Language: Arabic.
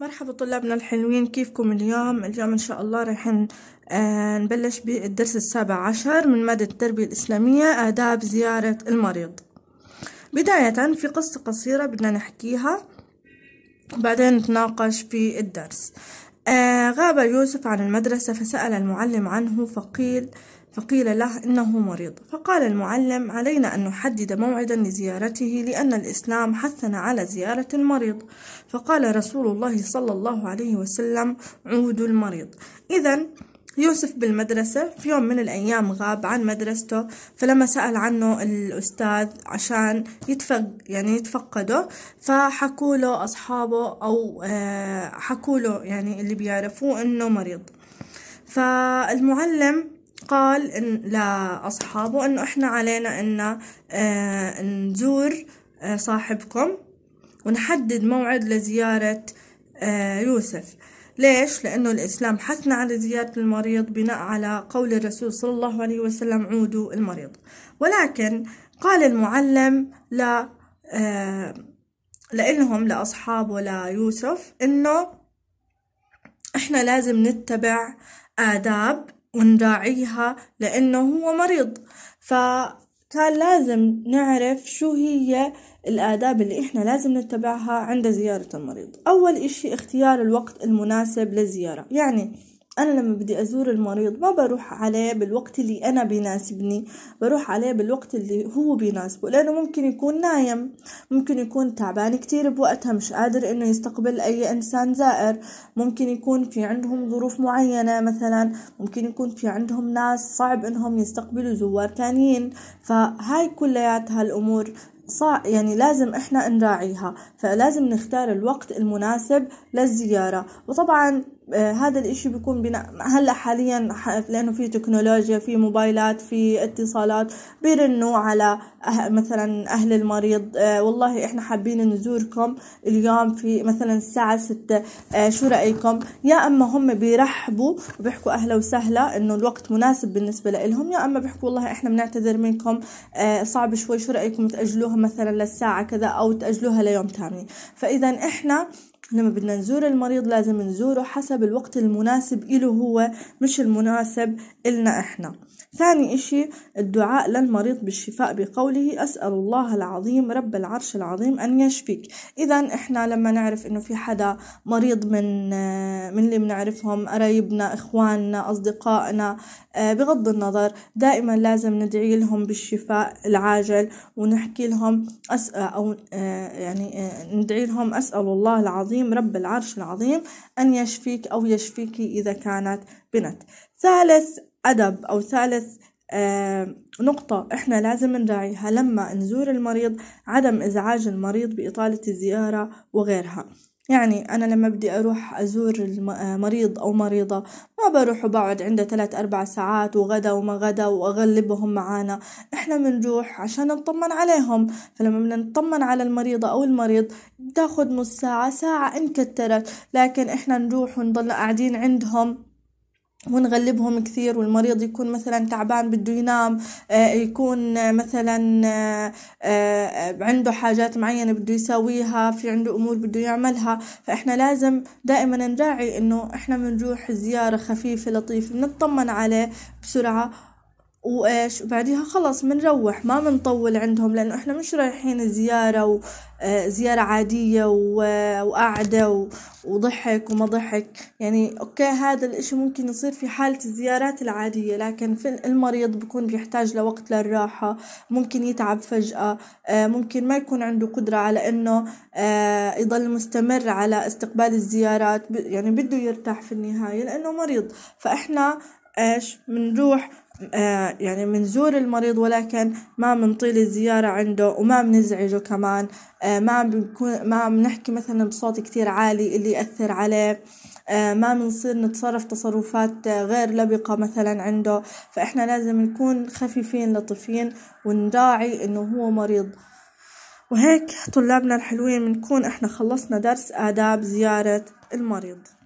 مرحبا طلابنا الحلوين كيفكم اليوم اليوم ان شاء الله رايحين آه، نبلش بالدرس السابع عشر من مادة التربية الإسلامية آداب زيارة المريض بداية في قصة قصيرة بدنا نحكيها وبعدين نتناقش في الدرس آه، غاب يوسف عن المدرسة فسأل المعلم عنه فقيل فقيل له إنه مريض فقال المعلم علينا أن نحدد موعدا لزيارته لأن الإسلام حثنا على زيارة المريض فقال رسول الله صلى الله عليه وسلم عود المريض إذا يوسف بالمدرسة في يوم من الأيام غاب عن مدرسته فلما سأل عنه الأستاذ عشان يتفق يعني يتفقده فحكوا له أصحابه أو آه، حكوا له يعني اللي بيعرفوه إنه مريض فالمعلم قال إن لأصحابه إنه إحنا علينا إن آه، نزور آه، صاحبكم ونحدد موعد لزيارة آه، يوسف ليش؟ لأنه الإسلام حثنا على زيارة المريض بناء على قول الرسول صلى الله عليه وسلم عودوا المريض ولكن قال المعلم ل لإلهم لأصحابه ليوسف إنه إحنا لازم نتبع آداب ونداعيها لأنه هو مريض فكان لازم نعرف شو هي الآداب اللي إحنا لازم نتبعها عند زيارة المريض أول إشي اختيار الوقت المناسب للزيارة يعني انا لما بدي ازور المريض ما بروح عليه بالوقت اللي انا بيناسبني بروح عليه بالوقت اللي هو بيناسبه لانه ممكن يكون نايم ممكن يكون تعبان كتير بوقتها مش قادر انه يستقبل اي انسان زائر ممكن يكون في عندهم ظروف معينة مثلا ممكن يكون في عندهم ناس صعب انهم يستقبلوا زوار تانيين فهاي كلياتها الامور صع... يعني لازم احنا نراعيها فلازم نختار الوقت المناسب للزيارة وطبعا آه، هذا الاشي بيكون بناء هلا حاليا لانه في تكنولوجيا في موبايلات في اتصالات بيرنوا على أه- مثلا اهل المريض آه، والله احنا حابين نزوركم اليوم في مثلا الساعة ستة شو رأيكم يا اما هم بيرحبوا وبيحكوا اهلا وسهلا انه الوقت مناسب بالنسبة لهم يا اما بيحكوا والله احنا بنعتذر منكم صعب شوي شو رأيكم تأجلوها مثلا للساعة كذا او تأجلوها ليوم تاني فاذا احنا لما بدنا نزور المريض لازم نزوره حسب الوقت المناسب إله هو مش المناسب إلنا إحنا ثاني إشي الدعاء للمريض بالشفاء بقوله أسأل الله العظيم رب العرش العظيم أن يشفيك إذا إحنا لما نعرف إنه في حدا مريض من من اللي بنعرفهم قرايبنا إخواننا أصدقائنا آه، بغض النظر دائما لازم ندعي لهم بالشفاء العاجل ونحكي لهم أسأل أو آه، يعني آه، ندعي لهم أسأل الله العظيم الكريم رب العرش العظيم أن يشفيك أو يشفيك إذا كانت بنت ثالث أدب أو ثالث آه نقطة إحنا لازم نراعيها لما نزور المريض عدم إزعاج المريض بإطالة الزيارة وغيرها يعني أنا لما بدي أروح أزور آه، مريض أو مريضة ما بروح وبقعد عنده ثلاث أربع ساعات وغدا وما غدا وأغلبهم معانا إحنا بنروح عشان نطمن عليهم فلما بدنا نطمن على المريضة أو المريض بتاخد نص ساعة ساعة إن كترت لكن إحنا نروح ونضل قاعدين عندهم ونغلبهم كثير والمريض يكون مثلا تعبان بده ينام آه، يكون آه، مثلا آه، عنده حاجات معينة بده يساويها في عنده أمور بده يعملها فإحنا لازم دائما نراعي إنه إحنا بنروح زيارة خفيفة لطيفة بنطمن عليه بسرعة وايش وبعديها خلص بنروح ما بنطول عندهم لانه احنا مش رايحين زيارة وزيارة زيارة عادية آه، وقعدة وضحك وما ضحك يعني اوكي هذا الاشي ممكن يصير في حالة الزيارات العادية لكن في المريض بكون بيحتاج لوقت للراحة ممكن يتعب فجأة آه، ممكن ما يكون عنده قدرة على انه آه، يضل مستمر على استقبال الزيارات يعني بده يرتاح في النهاية لانه مريض فاحنا ايش بنروح آه، يعني منزور المريض ولكن ما منطيل الزيارة عنده وما بنزعجه كمان آه، ما بنكون ما بنحكي مثلا بصوت كتير عالي اللي يأثر عليه آه، ما بنصير نتصرف تصرفات غير لبقة مثلا عنده فإحنا لازم نكون خفيفين لطيفين ونراعي إنه هو مريض وهيك طلابنا الحلوين بنكون إحنا خلصنا درس آداب زيارة المريض